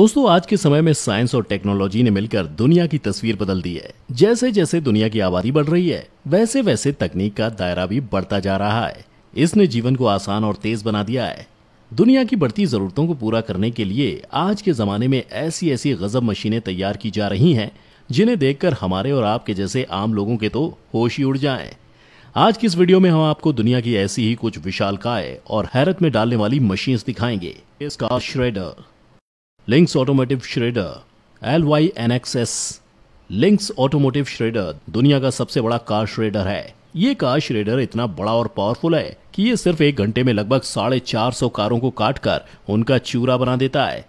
दोस्तों आज के समय में साइंस और टेक्नोलॉजी ने मिलकर दुनिया की तस्वीर बदल दी है जैसे जैसे दुनिया की आबादी बढ़ रही है वैसे वैसे तकनीक का दायरा भी बढ़ता जा रहा है इसने जीवन को आसान और तेज बना दिया है दुनिया की बढ़ती जरूरतों को पूरा करने के लिए आज के जमाने में ऐसी ऐसी गजब मशीनें तैयार की जा रही हैं जिन्हें देखकर हमारे और आपके जैसे आम लोगों के तो होश ही उड़ जाएं। आज की इस वीडियो में हम आपको दुनिया की ऐसी ही कुछ विशालकाय और हैरत में डालने वाली मशीन्स दिखाएंगे इसका shredder Lynx automotive shredder L Y N X S Lynx automotive shredder दुनिया का सबसे बड़ा कार श्रेडर है ये कार श्रेडर इतना बड़ा और पावरफुल है कि ये सिर्फ एक घंटे में लगभग साढ़े चार सौ कारों को काटकर उनका चूरा बना देता है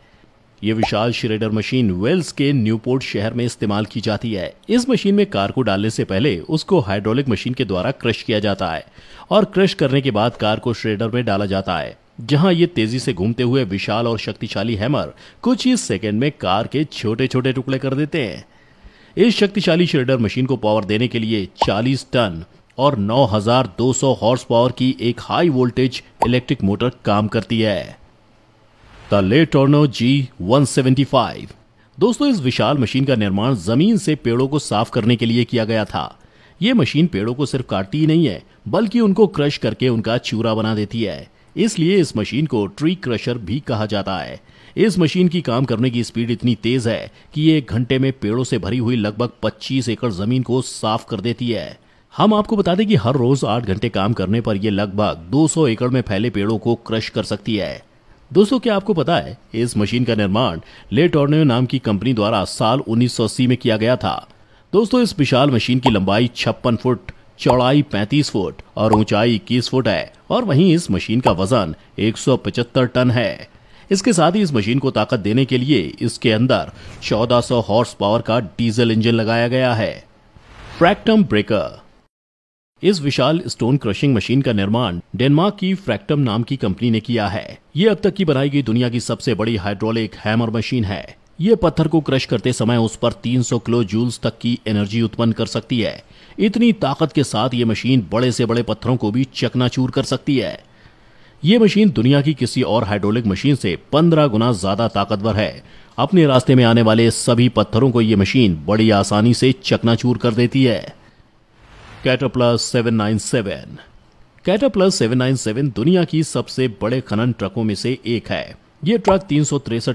ये विशाल श्रेडर मशीन वेल्स के न्यूपोर्ट शहर में इस्तेमाल की जाती है इस मशीन में कार को डालने से पहले उसको हाइड्रोलिक मशीन के द्वारा क्रश किया जाता है और क्रश करने के बाद कार को श्रेडर में डाला जाता है जहां ये तेजी से घूमते हुए विशाल और शक्तिशाली हैमर कुछ ही सेकेंड में कार के छोटे छोटे टुकड़े कर देते हैं इस शक्तिशाली श्रेडर मशीन को पावर देने के लिए 40 टन और 9,200 हॉर्स पावर की एक हाई वोल्टेज इलेक्ट्रिक मोटर काम करती है द लेटोर्नो जी 175 दोस्तों इस विशाल मशीन का निर्माण जमीन से पेड़ों को साफ करने के लिए किया गया था ये मशीन पेड़ों को सिर्फ काटती ही नहीं है बल्कि उनको क्रश करके उनका चूरा बना देती है इसलिए इस मशीन को ट्री क्रशर भी कहा जाता है इस मशीन की काम करने की स्पीड इतनी तेज है कि ये एक घंटे में पेड़ों से भरी हुई लगभग 25 एकड़ जमीन को साफ कर देती है हम आपको बता दें कि हर रोज आठ घंटे काम करने पर यह लगभग 200 एकड़ में फैले पेड़ों को क्रश कर सकती है दोस्तों क्या आपको पता है इस मशीन का निर्माण लेटोर्नियो नाम की कंपनी द्वारा साल उन्नीस में किया गया था दोस्तों इस विशाल मशीन की लंबाई छप्पन फुट चौड़ाई 35 फुट और ऊंचाई 21 फुट है और वहीं इस मशीन का वजन 175 टन है इसके साथ ही इस मशीन को ताकत देने के लिए इसके अंदर 1400 हॉर्स पावर का डीजल इंजन लगाया गया है फ्रैक्टम ब्रेकर इस विशाल स्टोन क्रशिंग मशीन का निर्माण डेनमार्क की फ्रैक्टम नाम की कंपनी ने किया है ये अब तक की बनाई गई दुनिया की सबसे बड़ी हाइड्रोलिक हैमर मशीन है ये पत्थर को क्रश करते समय उस पर 300 किलो जूल्स तक की एनर्जी उत्पन्न कर सकती है इतनी ताकत के साथ ये मशीन बड़े से बड़े पत्थरों को भी चकनाचूर कर सकती है ये मशीन दुनिया की किसी और हाइड्रोलिक मशीन से 15 गुना ज्यादा ताकतवर है अपने रास्ते में आने वाले सभी पत्थरों को ये मशीन बड़ी आसानी से चकनाचूर कर देती है कैटोप्लस सेवन नाइन सेवन दुनिया की सबसे बड़े खनन ट्रकों में से एक है ये ट्रक तीन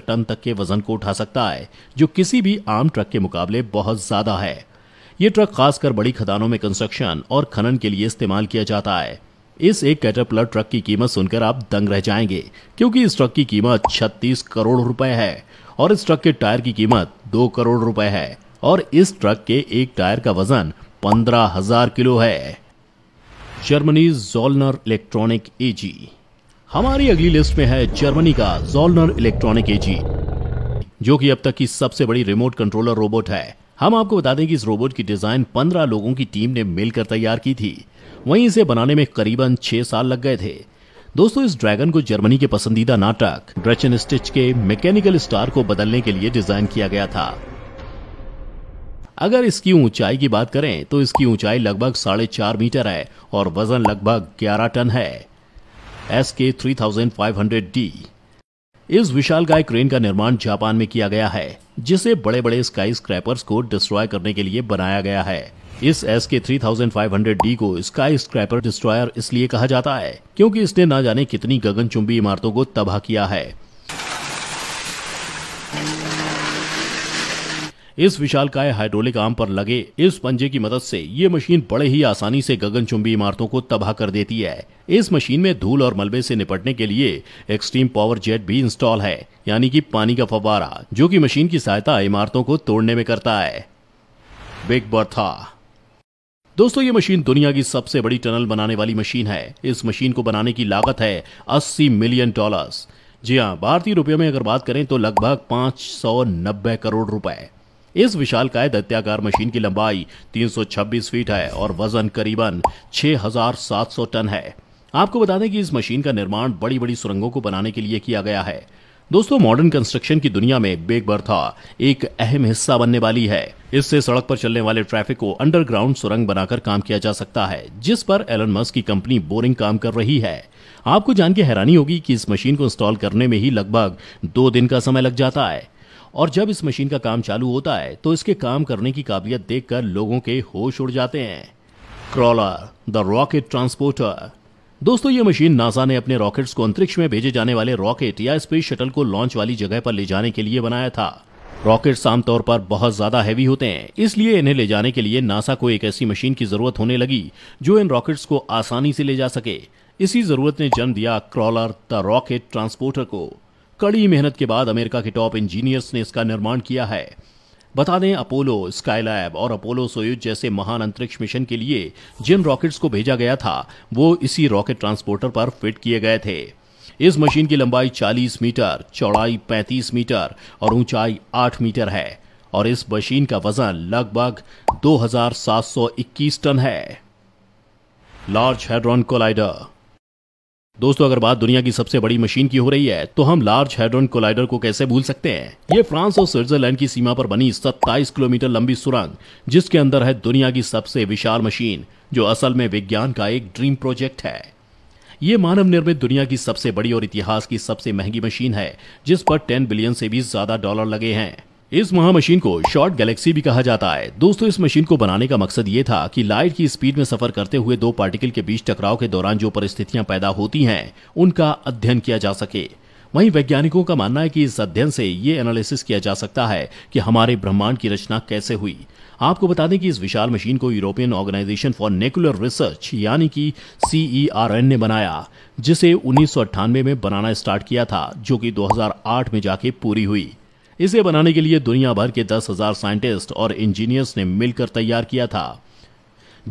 टन तक के वजन को उठा सकता है जो किसी भी आम ट्रक के मुकाबले बहुत ज्यादा है ये ट्रक खासकर बड़ी खदानों में कंस्ट्रक्शन और खनन के लिए इस्तेमाल किया जाता है इस एक कैटरपलर ट्रक की कीमत सुनकर आप दंग रह जाएंगे क्योंकि इस ट्रक की कीमत 36 करोड़ रुपए है और इस ट्रक के टायर की कीमत 2 करोड़ रुपए है और इस ट्रक के एक टायर का वजन पंद्रह हजार किलो है जर्मनी जोलनर इलेक्ट्रॉनिक एजी हमारी अगली लिस्ट में है जर्मनी का जोलनर इलेक्ट्रॉनिक एजी जो कि अब तक की सबसे बड़ी रिमोट कंट्रोलर रोबोट है हम आपको बता दें कि इस रोबोट की डिजाइन 15 लोगों की टीम ने मिलकर तैयार की थी वहीं इसे बनाने में करीबन 6 साल लग गए थे दोस्तों इस ड्रैगन को जर्मनी के पसंदीदा नाटक ड्रेचन स्टिच के मैकेनिकल स्टार को बदलने के लिए डिजाइन किया गया था अगर इसकी ऊंचाई की बात करें तो इसकी ऊंचाई लगभग साढ़े चार मीटर है और वजन लगभग ग्यारह टन है S K three thousand five hundred D इस गाय क्रेन का निर्माण जापान में किया गया है जिसे बड़े बड़े स्काई स्क्रैपर्स को डिस्ट्रॉय करने के लिए बनाया गया है इस S K three thousand five hundred D को स्काई स्क्रैपर डिस्ट्रॉयर इसलिए कहा जाता है क्योंकि इसने न जाने कितनी गगनचुंबी इमारतों को तबाह किया है इस विशालकाय हाइड्रोलिक आर्म पर लगे इस पंजे की मदद से ये मशीन बड़े ही आसानी से गगनचुंबी इमारतों को तबाह कर देती है इस मशीन में धूल और मलबे से निपटने के लिए एक्सट्रीम पावर जेट भी इंस्टॉल है यानी कि पानी का फवारा जो कि मशीन की सहायता इमारतों को तोड़ने में करता है बिग बर्था दोस्तों ये मशीन दुनिया की सबसे बड़ी टनल बनाने वाली मशीन है इस मशीन को बनाने की लागत है अस्सी मिलियन डॉलर जी हाँ भारतीय रुपये में अगर बात करें तो लगभग पांच करोड़ रुपए इस विशाल काय दत्याकार मशीन की लंबाई 326 फीट है और वजन करीबन 6,700 टन है आपको बता दें कि इस मशीन का निर्माण बड़ी बड़ी सुरंगों को बनाने के लिए किया गया है दोस्तों मॉडर्न कंस्ट्रक्शन की दुनिया में बेग बर्था एक अहम हिस्सा बनने वाली है इससे सड़क पर चलने वाले ट्रैफिक को अंडरग्राउंड सुरंग बनाकर काम किया जा सकता है जिस पर एलन मस्क की कंपनी बोरिंग काम कर रही है आपको जान के हैरानी होगी कि इस मशीन को इंस्टॉल करने में ही लगभग दो दिन का समय लग जाता है और जब इस मशीन का काम चालू होता है तो इसके काम करने की काबिलियत देखकर लोगों के होश उड़ जाते हैं क्रॉलर द रॉकेट ट्रांसपोर्टर दोस्तों ये मशीन नासा ने अपने रॉकेट्स को अंतरिक्ष में भेजे जाने वाले रॉकेट या स्पेस शटल को लॉन्च वाली जगह पर ले जाने के लिए बनाया था रॉकेट आमतौर पर बहुत ज्यादा हैवी होते हैं इसलिए इन्हें ले जाने के लिए नासा को एक ऐसी मशीन की जरूरत होने लगी जो इन रॉकेट्स को आसानी से ले जा सके इसी जरूरत ने जन्म दिया क्रॉलर द रॉकेट ट्रांसपोर्टर को कड़ी मेहनत के बाद अमेरिका के टॉप इंजीनियर्स ने इसका निर्माण किया है बता दें अपोलो स्काईलैब और अपोलो सोयुज जैसे महान अंतरिक्ष मिशन के लिए जिन रॉकेट्स को भेजा गया था वो इसी रॉकेट ट्रांसपोर्टर पर फिट किए गए थे इस मशीन की लंबाई 40 मीटर चौड़ाई 35 मीटर और ऊंचाई 8 मीटर है और इस मशीन का वजन लगभग 2721 टन है लार्ज हेड्रॉन कोलाइडर दोस्तों अगर बात दुनिया की सबसे बड़ी मशीन की हो रही है तो हम लार्ज हेड्रॉन कोलाइडर को कैसे भूल सकते हैं ये फ्रांस और स्विट्जरलैंड की सीमा पर बनी 27 किलोमीटर लंबी सुरंग जिसके अंदर है दुनिया की सबसे विशाल मशीन जो असल में विज्ञान का एक ड्रीम प्रोजेक्ट है ये मानव निर्मित दुनिया की सबसे बड़ी और इतिहास की सबसे महंगी मशीन है जिस पर टेन बिलियन से भी ज्यादा डॉलर लगे हैं इस महामशीन को शॉर्ट गैलेक्सी भी कहा जाता है दोस्तों इस मशीन को बनाने का मकसद ये था कि लाइट की स्पीड में सफर करते हुए दो पार्टिकल के बीच टकराव के दौरान जो परिस्थितियां पैदा होती हैं उनका अध्ययन किया जा सके वहीं वैज्ञानिकों का मानना है कि इस अध्ययन से ये एनालिसिस किया जा सकता है कि हमारे ब्रह्मांड की रचना कैसे हुई आपको बता दें कि इस विशाल मशीन को European Organization for Nuclear Research यानी कि सीईआरएन e ने बनाया जिसे उन्नीस में बनाना स्टार्ट किया था जो कि 2008 में जाके पूरी हुई इसे बनाने के लिए दुनिया भर के दस हजार साइंटिस्ट और इंजीनियर्स ने मिलकर तैयार किया था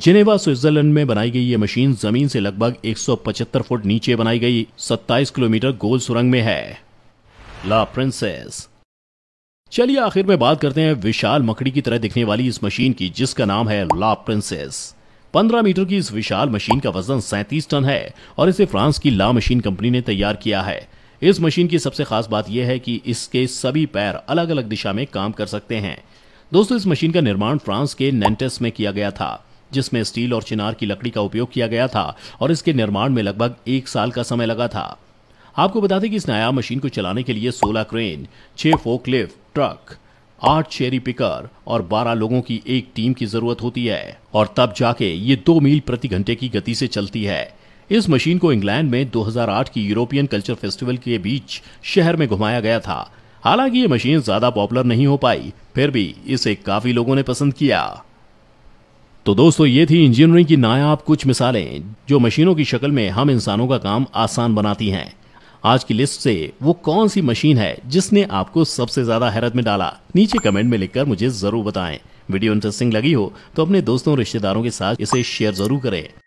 जिनेवा स्विट्जरलैंड में बनाई गई ये मशीन जमीन से लगभग 175 फुट नीचे बनाई गई 27 किलोमीटर गोल सुरंग में है ला प्रिंसेस चलिए आखिर में बात करते हैं विशाल मकड़ी की तरह दिखने वाली इस मशीन की जिसका नाम है ला प्रिंसेस 15 मीटर की इस विशाल मशीन का वजन 37 टन है और इसे फ्रांस की ला मशीन कंपनी ने तैयार किया है इस मशीन की सबसे खास बात यह है कि इसके सभी पैर अलग अलग दिशा में काम कर सकते हैं दोस्तों इस मशीन का निर्माण फ्रांस के नेंटेस में किया गया था जिसमें स्टील और चिनार की लकड़ी का उपयोग किया गया था और इसके निर्माण में लगभग एक साल का समय लगा था आपको बता दें कि इस नया मशीन को चलाने के लिए 16 क्रेन 6 फोकलिफ्ट ट्रक आठ चेरी पिकर और 12 लोगों की एक टीम की जरूरत होती है और तब जाके ये दो मील प्रति घंटे की गति से चलती है इस मशीन को इंग्लैंड में 2008 की यूरोपियन कल्चर फेस्टिवल के बीच शहर में घुमाया गया था हालांकि ये मशीन ज्यादा पॉपुलर नहीं हो पाई फिर भी इसे काफी लोगों ने पसंद किया तो दोस्तों ये थी इंजीनियरिंग की नायाब कुछ मिसालें जो मशीनों की शक्ल में हम इंसानों का काम आसान बनाती हैं आज की लिस्ट से वो कौन सी मशीन है जिसने आपको सबसे ज्यादा हैरत में डाला नीचे कमेंट में लिखकर मुझे जरूर बताएं वीडियो इंटरेस्टिंग लगी हो तो अपने दोस्तों रिश्तेदारों के साथ इसे शेयर जरूर करें